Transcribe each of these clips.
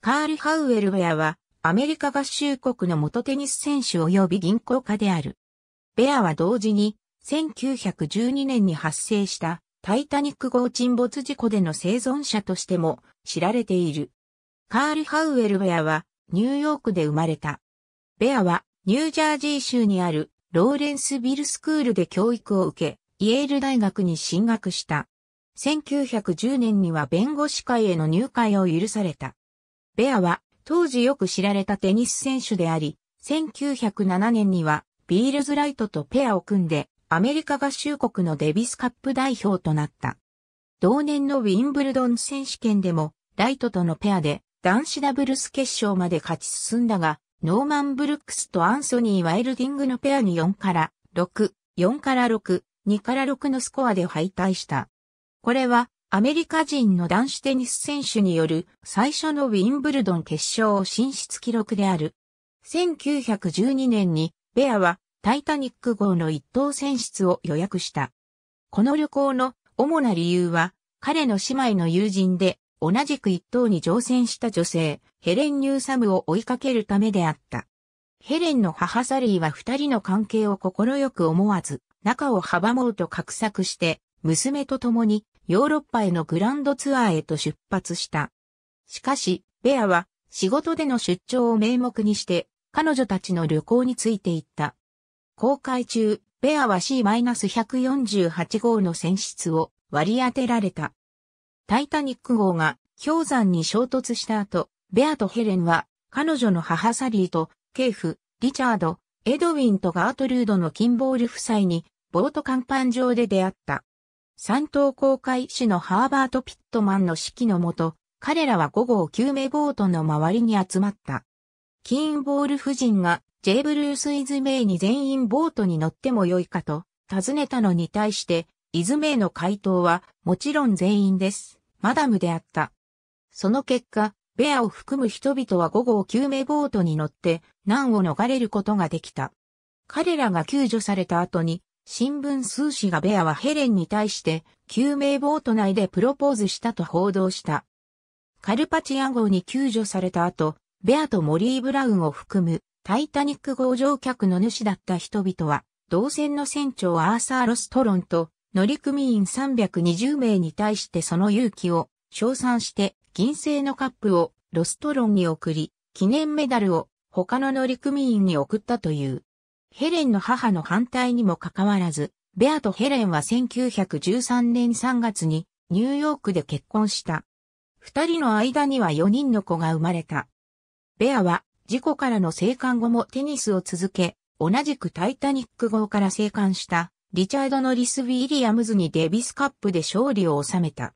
カール・ハウエルベェアは、アメリカ合衆国の元テニス選手及び銀行家である。ベアは同時に、1912年に発生したタイタニック号沈没事故での生存者としても知られている。カール・ハウエル・ベアはニューヨークで生まれた。ベアはニュージャージー州にあるローレンスビルスクールで教育を受け、イェール大学に進学した。1910年には弁護士会への入会を許された。ベアは当時よく知られたテニス選手であり、1907年にはビールズライトとペアを組んでアメリカ合衆国のデビスカップ代表となった。同年のウィンブルドン選手権でもライトとのペアで男子ダブルス決勝まで勝ち進んだが、ノーマン・ブルックスとアンソニー・ワイルディングのペアに4から6、4から6、2から6のスコアで敗退した。これはアメリカ人の男子テニス選手による最初のウィンブルドン決勝進出記録である。1912年にベアはタイタニック号の一等選出を予約した。この旅行の主な理由は彼の姉妹の友人で同じく一等に乗船した女性ヘレン・ニューサムを追いかけるためであった。ヘレンの母サリーは二人の関係を快く思わず、仲を阻もうと画策して、娘と共にヨーロッパへのグランドツアーへと出発した。しかし、ベアは仕事での出張を名目にして、彼女たちの旅行についていった。公開中、ベアは C-148 号の選出を割り当てられた。タイタニック号が氷山に衝突した後、ベアとヘレンは彼女の母サリーと、ケイフ、リチャード、エドウィンとガートルードの金ボール夫妻に、ボート甲板上で出会った。三等航海士のハーバート・ピットマンの指揮のもと、彼らは5号救命ボートの周りに集まった。キーンボール夫人が、ジェイ・ブルース・イズメイに全員ボートに乗ってもよいかと、尋ねたのに対して、イズメイの回答は、もちろん全員です。マダムであった。その結果、ベアを含む人々は5号救命ボートに乗って、難を逃れることができた。彼らが救助された後に、新聞数紙がベアはヘレンに対して救命ボート内でプロポーズしたと報道した。カルパチア号に救助された後、ベアとモリー・ブラウンを含むタイタニック号乗客の主だった人々は、同船の船長アーサー・ロストロンと乗組員320名に対してその勇気を称賛して銀製のカップをロストロンに送り、記念メダルを他の乗組員に送ったという。ヘレンの母の反対にもかかわらず、ベアとヘレンは1913年3月にニューヨークで結婚した。二人の間には4人の子が生まれた。ベアは事故からの生還後もテニスを続け、同じくタイタニック号から生還したリチャード・ノリス・ウィリアムズにデビスカップで勝利を収めた。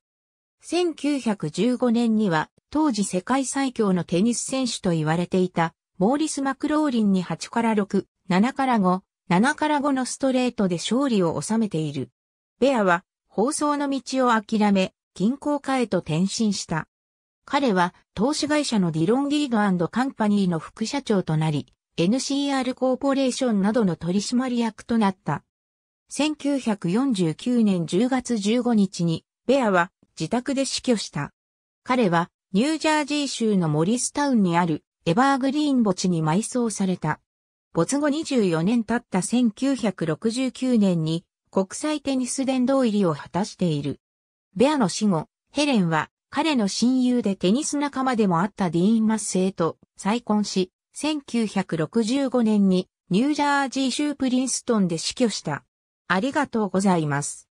1915年には当時世界最強のテニス選手と言われていたモーリス・マクローリンに8から6 7から5、7から5のストレートで勝利を収めている。ベアは、放送の道を諦め、銀行家へと転身した。彼は、投資会社のディロン・ギードカンパニーの副社長となり、NCR コーポレーションなどの取締役となった。1949年10月15日に、ベアは自宅で死去した。彼は、ニュージャージー州のモリスタウンにあるエバーグリーン墓地に埋葬された。没後24年経った1969年に国際テニス殿堂入りを果たしている。ベアの死後、ヘレンは彼の親友でテニス仲間でもあったディーン・マッセイと再婚し、1965年にニュージャージー州プリンストンで死去した。ありがとうございます。